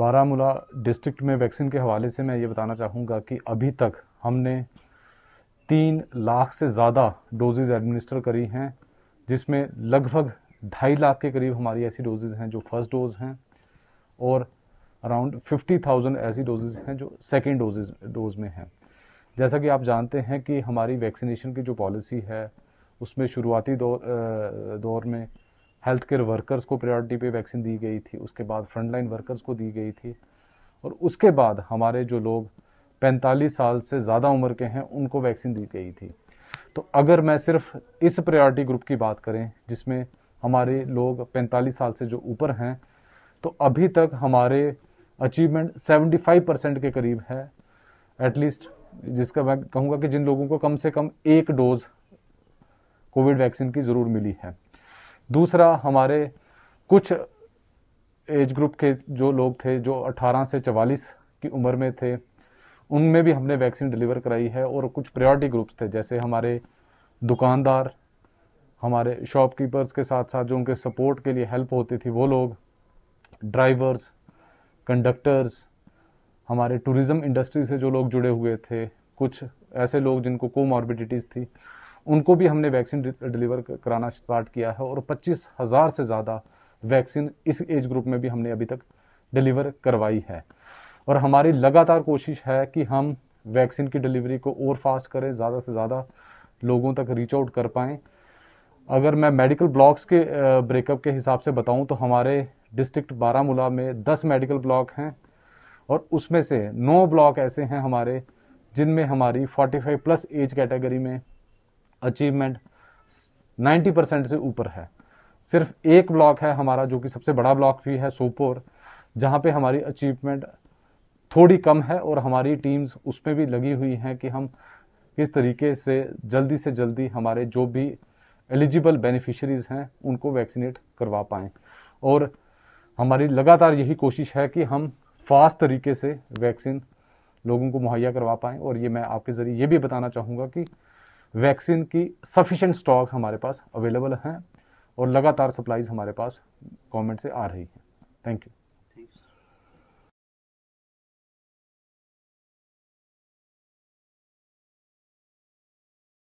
Baramulla district में vaccine के हवाले से मैं ये बताना चाहूँगा कि अभी तक हमने तीन लाख से ज़्यादा डोजेज़ एडमिनिस्टर करी हैं जिसमें लगभग ढाई लाख के करीब हमारी ऐसी डोजेज़ हैं जो फर्स्ट डोज हैं और अराउंड फिफ्टी थाउजेंड ऐसी डोजेज़ हैं जो सेकेंड डोजेज डोज में हैं जैसा कि आप जानते हैं कि हमारी वैक्सीनेशन की जो पॉलिसी है उसमें शुरुआती दौर दौर में हेल्थ केयर वर्कर्स को प्रायोरिटी पे वैक्सीन दी गई थी उसके बाद फ्रंटलाइन वर्कर्स को दी गई थी और उसके बाद हमारे जो लोग 45 साल से ज़्यादा उम्र के हैं उनको वैक्सीन दी गई थी तो अगर मैं सिर्फ इस प्रायोरिटी ग्रुप की बात करें जिसमें हमारे लोग 45 साल से जो ऊपर हैं तो अभी तक हमारे अचीवमेंट 75 परसेंट के करीब है एटलीस्ट जिसका मैं कहूँगा कि जिन लोगों को कम से कम एक डोज कोविड वैक्सीन की ज़रूर मिली है दूसरा हमारे कुछ एज ग्रुप के जो लोग थे जो 18 से 44 की उम्र में थे उनमें भी हमने वैक्सीन डिलीवर कराई है और कुछ प्रायोरिटी ग्रुप्स थे जैसे हमारे दुकानदार हमारे शॉपकीपर्स के साथ साथ जो उनके सपोर्ट के लिए हेल्प होती थी वो लोग ड्राइवर्स कंडक्टर्स हमारे टूरिज़्म इंडस्ट्री से जो लोग जुड़े हुए थे कुछ ऐसे लोग जिनको कोमॉर्बिडिटीज़ थी उनको भी हमने वैक्सीन डिलीवर कराना स्टार्ट किया है और पच्चीस हज़ार से ज़्यादा वैक्सीन इस एज ग्रुप में भी हमने अभी तक डिलीवर करवाई है और हमारी लगातार कोशिश है कि हम वैक्सीन की डिलीवरी को और फास्ट करें ज़्यादा से ज़्यादा लोगों तक रीच आउट कर पाएँ अगर मैं मेडिकल ब्लॉक्स के ब्रेकअप के हिसाब से बताऊं तो हमारे डिस्ट्रिक्ट बारामूला में 10 मेडिकल ब्लॉक हैं और उसमें से 9 ब्लॉक ऐसे हैं हमारे जिनमें हमारी 45 प्लस एज कैटेगरी में अचीवमेंट 90 परसेंट से ऊपर है सिर्फ एक ब्लॉक है हमारा जो कि सबसे बड़ा ब्लॉक भी है सोपोर जहाँ पे हमारी अचीवमेंट थोड़ी कम है और हमारी टीम्स उसमें भी लगी हुई हैं कि हम किस तरीके से जल्दी से जल्दी हमारे जो भी एलिजिबल बेनिफिशरीज़ हैं उनको वैक्सीनेट करवा पाएँ और हमारी लगातार यही कोशिश है कि हम फास्ट तरीके से वैक्सीन लोगों को मुहैया करवा पाएँ और ये मैं आपके ज़रिए ये भी बताना चाहूँगा कि वैक्सीन की सफिशेंट स्टॉक्स हमारे पास अवेलेबल हैं और लगातार सप्लाईज हमारे पास गवर्नमेंट से आ रही हैं थैंक यू